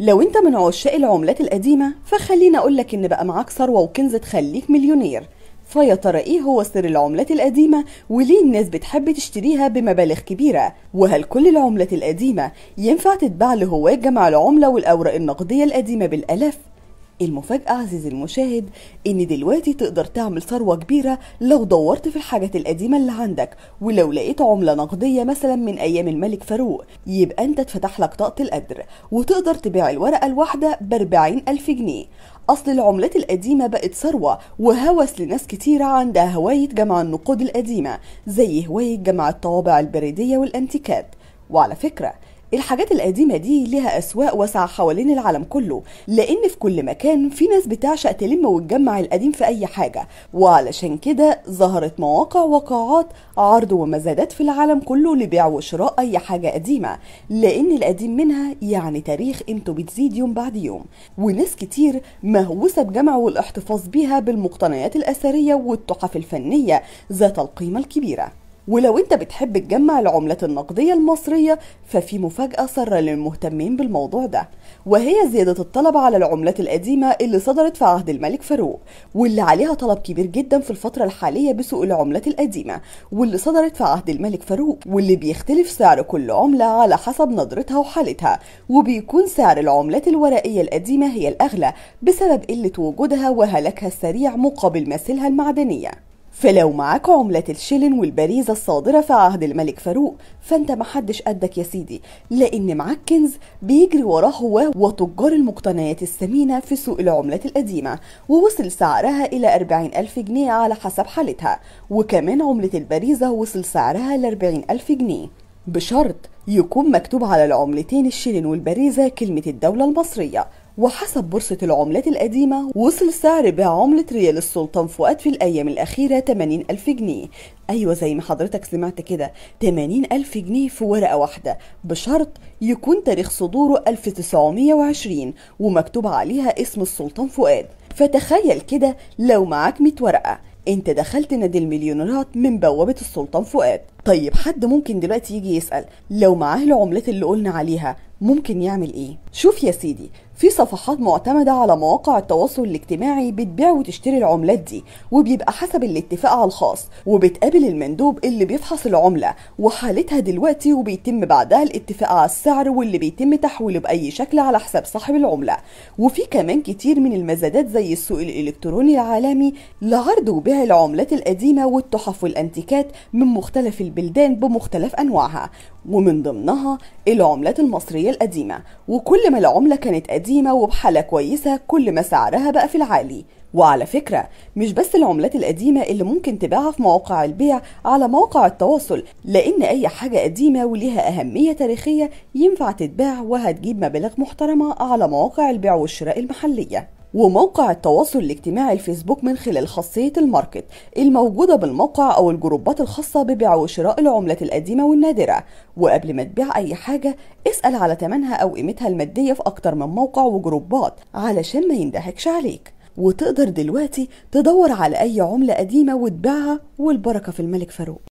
لو انت من عشاق العملات القديمة اقول اقولك ان بقى معاك ثروة وكنز تخليك مليونير فيا ترى ايه هو سر العملات القديمة وليه الناس بتحب تشتريها بمبالغ كبيرة وهل كل العملات القديمة ينفع تتباع لهواة جمع العملة والأوراق النقدية القديمة بالألاف المفاجأة عزيزي المشاهد إن دلوقتي تقدر تعمل ثروة كبيرة لو دورت في الحاجات القديمة اللي عندك ولو لقيت عملة نقدية مثلا من أيام الملك فاروق يبقى أنت اتفتح لك طاقة القدر وتقدر تبيع الورقة الواحدة بأربعين ألف جنيه أصل العملات القديمة بقت ثروة وهوس لناس كتيرة عندها هواية جمع النقود القديمة زي هواية جمع الطوابع البريدية والأنتيكات وعلى فكرة الحاجات القديمة دي ليها أسواق واسعة حوالين العالم كله لأن في كل مكان في ناس بتعشق تلم وتجمع القديم في أي حاجة وعلشان كده ظهرت مواقع وقاعات عرض ومزادات في العالم كله لبيع وشراء أي حاجة قديمة لأن القديم منها يعني تاريخ قيمته بتزيد يوم بعد يوم وناس كتير مهووسة بجمع والاحتفاظ بيها بالمقتنيات الأثرية والتحف الفنية ذات القيمة الكبيرة ولو انت بتحب تجمع العملات النقدية المصرية ففي مفاجأة سارة للمهتمين بالموضوع ده وهي زيادة الطلب على العملات القديمة اللي صدرت في عهد الملك فاروق واللي عليها طلب كبير جدا في الفترة الحالية بسوق العملات القديمة واللي صدرت في عهد الملك فاروق واللي بيختلف سعر كل عملة على حسب نظرتها وحالتها وبيكون سعر العملات الورقية القديمة هي الأغلى بسبب قلة وجودها وهلاكها السريع مقابل مثلها المعدنية فلو معاك عملة الشلن والبريزة الصادرة في عهد الملك فاروق فانت محدش قدك يا سيدي لان معاك كنز بيجري وراه هو وتجار المقتنيات الثمينة في سوق العملات القديمة ووصل سعرها الى 40 ألف جنيه على حسب حالتها وكمان عملة البريزة وصل سعرها ل 40 ألف جنيه بشرط يكون مكتوب على العملتين الشلن والبريزة كلمة الدولة المصرية وحسب بورصة العملات القديمة وصل سعر بيع عملة ريال السلطان فؤاد في الأيام الأخيرة 80 ألف جنيه أيوة زي ما حضرتك سمعت كده 80 ألف جنيه في ورقة واحدة بشرط يكون تاريخ صدوره 1920 ومكتوب عليها اسم السلطان فؤاد فتخيل كده لو معاك 100 ورقة انت دخلت نادي المليونيرات من بوابة السلطان فؤاد طيب حد ممكن دلوقتي يجي يسأل لو معاه العملات اللي قلنا عليها ممكن يعمل ايه شوف يا سيدي في صفحات معتمدة على مواقع التواصل الاجتماعي بتبيع وتشتري العملات دي وبيبقى حسب الاتفاق على الخاص وبتقابل المندوب اللي بيفحص العملة وحالتها دلوقتي وبيتم بعدها الاتفاق على السعر واللي بيتم تحويله بأي شكل على حساب صاحب العملة وفي كمان كتير من المزادات زي السوق الإلكتروني العالمي لعرض وبيع العملات القديمة والتحف والأنتيكات من مختلف البلدان بمختلف أنواعها ومن ضمنها العملات المصرية القديمة وكل ما العملة كانت قديمة وبحالة كويسة كل ما سعرها بقى في العالي وعلى فكرة مش بس العملات القديمة اللي ممكن تباعها في مواقع البيع على مواقع التواصل لأن أي حاجة قديمة وليها أهمية تاريخية ينفع تتباع وهتجيب مبالغ محترمة على مواقع البيع والشراء المحلية وموقع التواصل الاجتماعي الفيسبوك من خلال خاصية الماركت الموجودة بالموقع أو الجروبات الخاصة ببيع وشراء العملات القديمة والنادرة وقبل ما تبيع أي حاجة اسأل على تمنها أو قيمتها المادية في أكتر من موقع وجروبات علشان ما يندهكش عليك وتقدر دلوقتي تدور على أي عملة قديمة وتبيعها والبركة في الملك فاروق